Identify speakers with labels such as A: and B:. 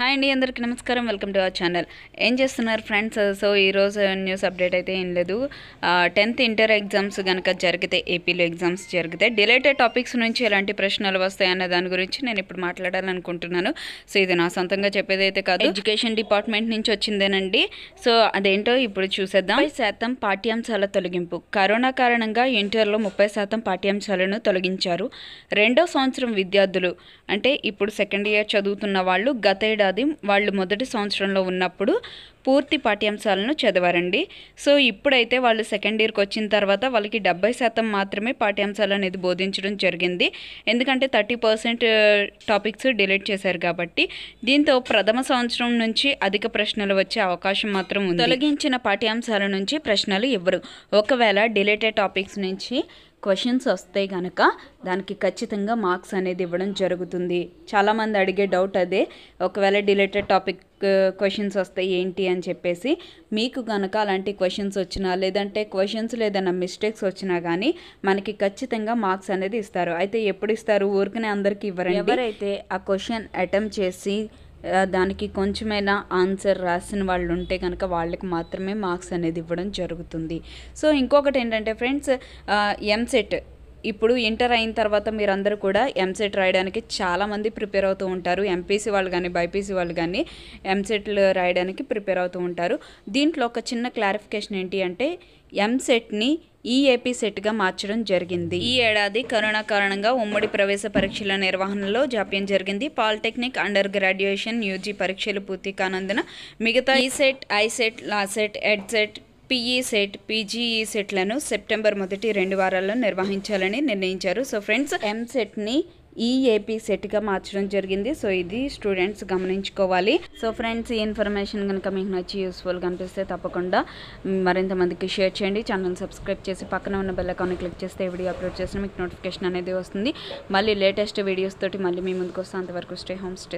A: hi అండి అందరికీ నమస్కారం వెల్కమ్ టు అవర్ ఛానల్ ఏం చేస్తున్నారు ఫ్రెండ్స్ సో ఈరోజు న్యూస్ అప్డేట్ అయితే ఏం లేదు టెన్త్ ఇంటర్ ఎగ్జామ్స్ కనుక జరిగితే ఏపీలో ఎగ్జామ్స్ జరిగితే డిలేటెడ్ టాపిక్స్ నుంచి ఎలాంటి ప్రశ్నలు వస్తాయన్న దాని గురించి నేను ఇప్పుడు మాట్లాడాలనుకుంటున్నాను సో ఇది నా సొంతంగా చెప్పేది అయితే కాదు ఎడ్యుకేషన్ డిపార్ట్మెంట్ నుంచి వచ్చిందేనండి సో అదేంటో ఇప్పుడు చూసేద్దాం ముప్పై శాతం పాఠ్యాంశాల తొలగింపు కరోనా కారణంగా ఇంటర్లో ముప్పై శాతం పాఠ్యాంశాలను తొలగించారు రెండో సంవత్సరం విద్యార్థులు అంటే ఇప్పుడు సెకండ్ ఇయర్ చదువుతున్న వాళ్ళు గత ఏడాది వాళ్ళు మొదటి సంవత్సరంలో ఉన్నప్పుడు పూర్తి పాఠ్యాంశాలను చదవారండి సో ఇప్పుడైతే వాళ్ళు సెకండ్ ఇయర్కి వచ్చిన తర్వాత వాళ్ళకి డెబ్బై శాతం మాత్రమే పాఠ్యాంశాలు అనేది బోధించడం జరిగింది ఎందుకంటే థర్టీ పర్సెంట్ టాపిక్స్ డిలీట్ చేశారు కాబట్టి దీంతో ప్రథమ సంవత్సరం నుంచి అధిక ప్రశ్నలు వచ్చే అవకాశం మాత్రం ఉంది తొలగించిన పాఠ్యాంశాల నుంచి ప్రశ్నలు ఇవ్వరు ఒకవేళ డిలీటెడ్ టాపిక్స్ నుంచి క్వశ్చన్స్ వస్తే కనుక దానికి ఖచ్చితంగా మార్క్స్ అనేది ఇవ్వడం జరుగుతుంది చాలామంది అడిగే డౌట్ అదే ఒకవేళ డిలేటెడ్ టాపిక్ క్వశ్చన్స్ వస్తాయి ఏంటి అని చెప్పేసి మీకు కనుక అలాంటి క్వశ్చన్స్ వచ్చినా లేదంటే క్వశ్చన్స్లో ఏదైనా మిస్టేక్స్ వచ్చినా కానీ మనకి ఖచ్చితంగా మార్క్స్ అనేది ఇస్తారు అయితే ఎప్పుడు ఇస్తారు ఊరికనే అందరికీ ఇవ్వరండి ఎవరైతే ఆ క్వశ్చన్ అటెంప్ట్ చేసి దానికి కొంచెమైనా ఆన్సర్ రాసిన వాళ్ళు ఉంటే కనుక వాళ్ళకి మాత్రమే మార్క్స్ అనేది ఇవ్వడం జరుగుతుంది సో ఇంకొకటి ఏంటంటే ఫ్రెండ్స్ ఎంసెట్ ఇప్పుడు ఇంటర్ అయిన తర్వాత మీరందరూ కూడా ఎంసెట్ రాయడానికి చాలామంది ప్రిపేర్ అవుతూ ఉంటారు ఎంపీసీ వాళ్ళు కానీ బైపీసీ వాళ్ళు కానీ ఎంసెట్లు రాయడానికి ప్రిపేర్ అవుతూ ఉంటారు దీంట్లో ఒక చిన్న క్లారిఫికేషన్ ఏంటి అంటే ఎంసెట్ని ఈఏపీ సెట్గా మార్చడం జరిగింది ఈ ఏడాది కరోనా కారణంగా ఉమ్మడి ప్రవేశ పరీక్షల నిర్వహణలో జాప్యం జరిగింది పాలిటెక్నిక్ అండర్ గ్రాడ్యుయేషన్ యూజీ పరీక్షలు పూర్తి కానందున మిగతా ECET ICET LAWCET EDCET PECET పీజీఈ సెట్లను సెప్టెంబర్ మొదటి రెండు వారాల్లో నిర్వహించాలని నిర్ణయించారు సో ఫ్రెండ్స్ ఎం సెట్ని సెట్ సెట్గా మార్చడం జరిగింది సో ఇది స్టూడెంట్స్ గమనించుకోవాలి సో ఫ్రెండ్స్ ఈ ఇన్ఫర్మేషన్ కనుక మీకు నచ్చి యూస్ఫుల్గా అనిపిస్తే తప్పకుండా మరింత మందికి షేర్ చేయండి ఛానల్ సబ్స్క్రైబ్ చేసి పక్కన ఉన్న బెల్ ఐకాన్ని క్లిక్ చేస్తే వీడియో అప్లోడ్ చేసిన మీకు నోటిఫికేషన్ అనేది వస్తుంది మళ్ళీ లేటెస్ట్ వీడియోస్ తోటి మళ్ళీ మీ ముందుకు వస్తే అంతవరకు స్టే హోమ్ స్టే